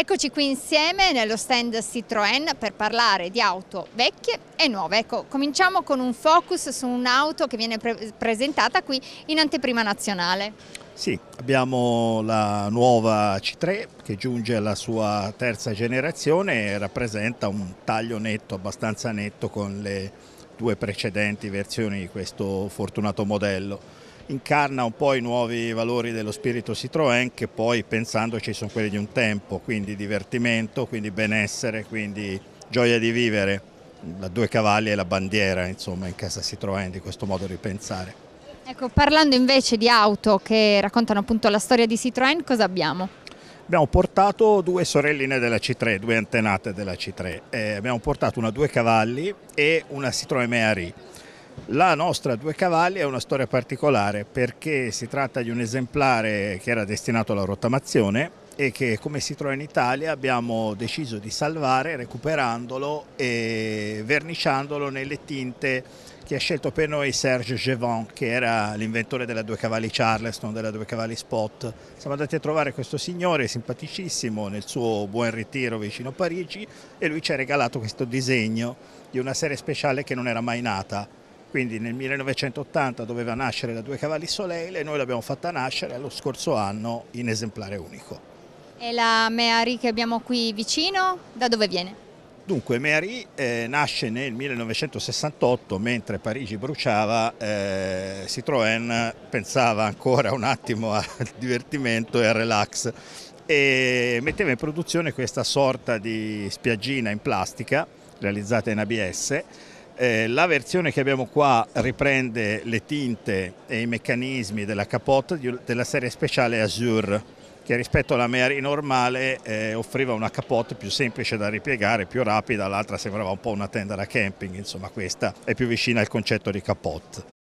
Eccoci qui insieme nello stand Citroën per parlare di auto vecchie e nuove. Ecco, cominciamo con un focus su un'auto che viene pre presentata qui in anteprima nazionale. Sì, abbiamo la nuova C3 che giunge alla sua terza generazione e rappresenta un taglio netto, abbastanza netto con le due precedenti versioni di questo fortunato modello incarna un po' i nuovi valori dello spirito Citroën che poi pensandoci sono quelli di un tempo, quindi divertimento, quindi benessere, quindi gioia di vivere, la due cavalli e la bandiera insomma in casa Citroën di questo modo di pensare. Ecco, parlando invece di auto che raccontano appunto la storia di Citroën, cosa abbiamo? Abbiamo portato due sorelline della C3, due antenate della C3, eh, abbiamo portato una due cavalli e una Citroën Meari la nostra Due Cavalli è una storia particolare perché si tratta di un esemplare che era destinato alla rottamazione e che come si trova in Italia abbiamo deciso di salvare recuperandolo e verniciandolo nelle tinte che ha scelto per noi Serge Gevon che era l'inventore della Due Cavalli Charleston, della Due Cavalli Spot. Siamo andati a trovare questo signore simpaticissimo nel suo buon ritiro vicino a Parigi e lui ci ha regalato questo disegno di una serie speciale che non era mai nata quindi nel 1980 doveva nascere la Due Cavalli Soleil e noi l'abbiamo fatta nascere lo scorso anno in esemplare unico. E la Meari che abbiamo qui vicino, da dove viene? Dunque, Meari eh, nasce nel 1968 mentre Parigi bruciava, eh, Citroën pensava ancora un attimo al divertimento e al relax e metteva in produzione questa sorta di spiaggina in plastica realizzata in ABS eh, la versione che abbiamo qua riprende le tinte e i meccanismi della capote della serie speciale Azure che rispetto alla Mary normale eh, offriva una capote più semplice da ripiegare, più rapida, l'altra sembrava un po' una tenda da camping, insomma questa è più vicina al concetto di capote.